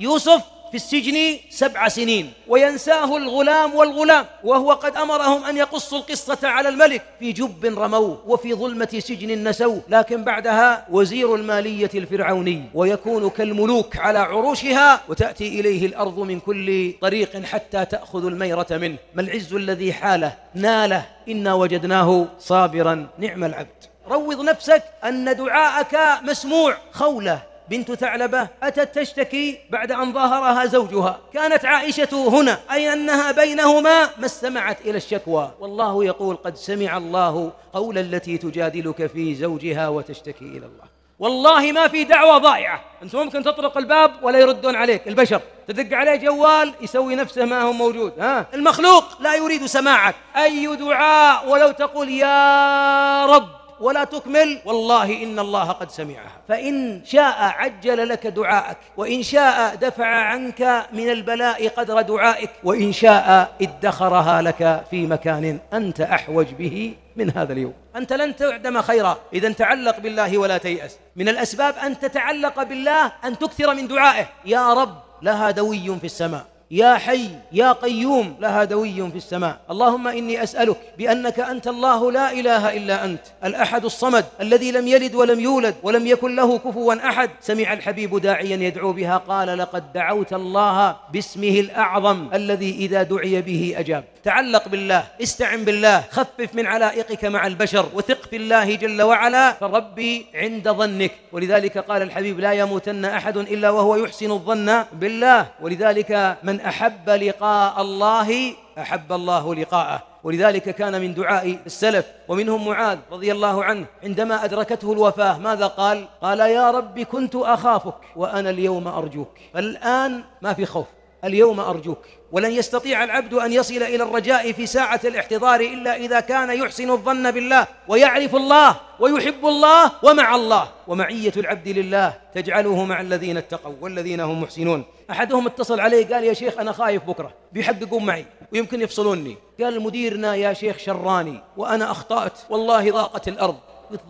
يوسف في السجن سبع سنين وينساه الغلام والغلام وهو قد امرهم ان يقصوا القصه على الملك في جب رموه وفي ظلمه سجن نسوه لكن بعدها وزير الماليه الفرعوني ويكون كالملوك على عروشها وتاتي اليه الارض من كل طريق حتى تاخذ الميره منه ما العز الذي حاله ناله انا وجدناه صابرا نعم العبد روض نفسك ان دعاءك مسموع خوله بنت ثعلبة أتت تشتكي بعد أن ظاهرها زوجها كانت عائشة هنا أي أنها بينهما ما استمعت إلى الشكوى والله يقول قد سمع الله قول التي تجادلك في زوجها وتشتكي إلى الله والله ما في دعوة ضائعة أنت ممكن تطرق الباب ولا يردون عليك البشر تدق عليه جوال يسوي نفسه ما هو موجود ها المخلوق لا يريد سماعك أي دعاء ولو تقول يا رب ولا تكمل والله إن الله قد سمعها فإن شاء عجل لك دعاءك وإن شاء دفع عنك من البلاء قدر دعائك وإن شاء ادخرها لك في مكان أنت أحوج به من هذا اليوم أنت لن تعدم خيرا إذا تعلق بالله ولا تيأس من الأسباب أن تتعلق بالله أن تكثر من دعائه يا رب لها دوي في السماء يا حي يا قيوم لها دوي في السماء اللهم إني أسألك بأنك أنت الله لا إله إلا أنت الأحد الصمد الذي لم يلد ولم يولد ولم يكن له كفوا أحد سمع الحبيب داعيا يدعو بها قال لقد دعوت الله باسمه الأعظم الذي إذا دعي به أجاب تعلق بالله استعن بالله خفف من علائقك مع البشر وثق في الله جل وعلا فربي عند ظنك ولذلك قال الحبيب لا يموتن أحد إلا وهو يحسن الظن بالله ولذلك من من احب لقاء الله احب الله لقاءه ولذلك كان من دعاء السلف ومنهم معاذ رضي الله عنه عندما ادركته الوفاه ماذا قال؟ قال يا رب كنت اخافك وانا اليوم ارجوك فالان ما في خوف اليوم أرجوك ولن يستطيع العبد أن يصل إلى الرجاء في ساعة الاحتضار إلا إذا كان يحسن الظن بالله ويعرف الله ويحب الله ومع الله ومعية العبد لله تجعله مع الذين اتقوا والذين هم محسنون أحدهم اتصل علي قال يا شيخ أنا خايف بكرة بيحققون معي ويمكن يفصلوني قال مديرنا يا شيخ شراني وأنا أخطأت والله ضاقت الأرض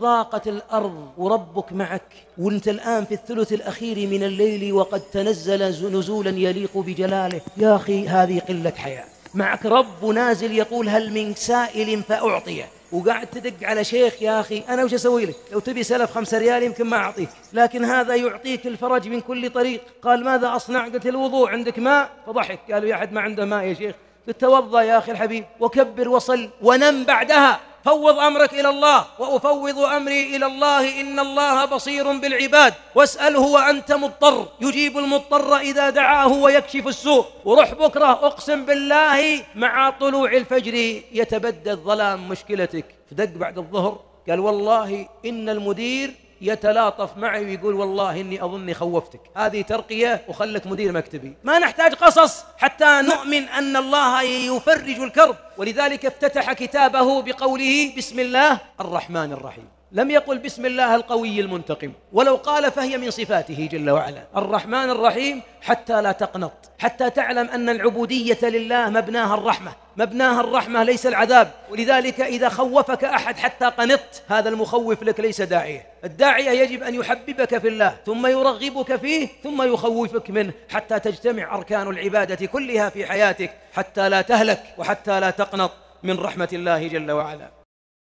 ضاقت الأرض وربك معك وانت الآن في الثلث الأخير من الليل وقد تنزل نزولا يليق بجلاله يا أخي هذه قلة حياة معك رب نازل يقول هل من سائل فأعطيه وقاعد تدق على شيخ يا أخي أنا وش أسوي لك لو تبي سلف خمسة ريال يمكن ما أعطيك لكن هذا يعطيك الفرج من كل طريق قال ماذا أصنع قلت الوضوء عندك ماء فضحك قالوا يا أحد ما عنده ماء يا شيخ قلت يا أخي الحبيب وكبر وصل ونم بعدها فوض امرك الى الله وافوض امري الى الله ان الله بصير بالعباد واساله وانت مضطر يجيب المضطر اذا دعاه ويكشف السوء وروح بكره اقسم بالله مع طلوع الفجر يتبدد ظلام مشكلتك فدق بعد الظهر قال والله ان المدير يتلاطف معي ويقول والله إني أظني خوفتك هذه ترقية وخلك مدير مكتبي ما نحتاج قصص حتى نؤمن أن الله يفرج الكرب ولذلك افتتح كتابه بقوله بسم الله الرحمن الرحيم لم يقل بسم الله القوي المنتقم ولو قال فهي من صفاته جل وعلا الرحمن الرحيم حتى لا تقنط حتى تعلم أن العبودية لله مبناها الرحمة مبناها الرحمة ليس العذاب ولذلك إذا خوفك أحد حتى قنطت هذا المخوف لك ليس داعية الداعية يجب أن يحببك في الله ثم يرغبك فيه ثم يخوفك منه حتى تجتمع أركان العبادة كلها في حياتك حتى لا تهلك وحتى لا تقنط من رحمة الله جل وعلا